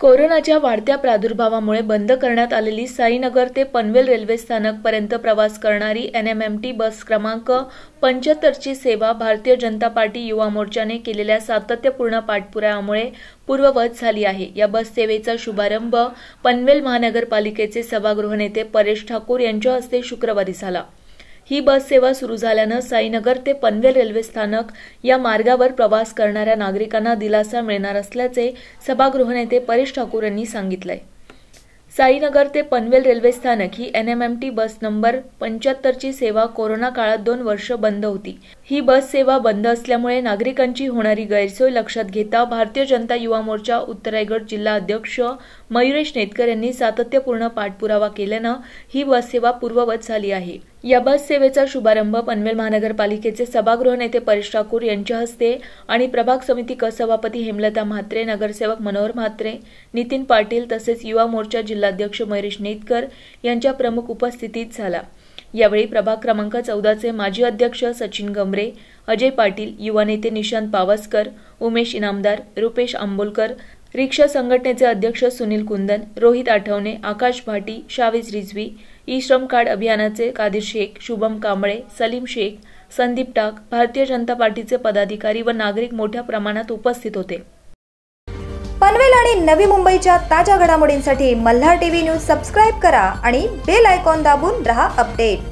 कोरोनाच्या वाढत्या प्रादुर्भावामुळे बंद करण्यात आलेली साईनगर ते पनवेल रेल्वे स्थानकपर्यंत प्रवास करणारी N M M T bus क्रमांक पंच्याहत्तरची सेवा भारतीय जनता पार्टी युवा मोर्चाने केलेल्या सातत्यपूर्ण पाठपुरामुळे पूर्ववत झाली आहे या बस सेवेचा शुभारंभ पनवेल महानगरपालिकेचे सभागृह नेते परेश ठाकूर यांच्या हस्ते शुक्रवारी झाला ही बस सेवा सुरू झाल्यानं साईनगर ते पनवेल रेल्वे स्थानक या मार्गावर प्रवास करणाऱ्या नागरिकांना दिलासा मिळणार असल्याचे सभागृह नेते परेश ठाकूर यांनी सांगितलंय साईनगर ते पनवेल रेल्वे स्थानक ही एनएमएमटी बस नंबर पंच्याहत्तरची सेवा कोरोना काळात दोन वर्ष बंद होती ही बस सेवा बंद असल्यामुळे नागरिकांची होणारी गैरसोय लक्षात घेता भारतीय जनता युवा मोर्चा उत्तरायगड जिल्हा अध्यक्ष मयुरेश नेतकर यांनी सातत्यपूर्ण पाठपुरावा केल्यानं ही बस सेवा पूर्ववत झाली आहे या बस सेवेचा शुभारंभ पनवेल महानगरपालिकेचे सभागृह नेते परेश ठाकूर यांच्या हस्ते आणि प्रभाग समिती सभापती हेमलता म्हात्रे नगरसेवक मनोहर म्हात्रे नितीन पाटील तसेच युवा मोर्चा जिल्हाध्यक्ष मयुरेश नेतकर यांच्या प्रमुख उपस्थितीत झाला यावेळी प्रभाग क्रमांक चौदाचे माजी अध्यक्ष सचिन गमरे ठाकरे अजय पाटील युवा नेते निशांत पावसकर उमेश इनामदार रुपेश आंबोलकर रिक्षा संघटनेचे अध्यक्ष सुनील कुंदन रोहित आठवणे आकाश भाटी शावीज रिजवी ई श्रम कार्ड अभियानाचे कादिर शेख शुभम कांबळे सलीम शेख संदीप टाक भारतीय जनता पार्टीचे पदाधिकारी व नागरिक मोठ्या प्रमाणात उपस्थित होते पनवेल आणि नवी मुंबईच्या ताज्या घडामोडींसाठी मल्हार टीव्ही न्यूज सबस्क्राईब करा आणि बेल आयकॉन दाबून रहा अपडेट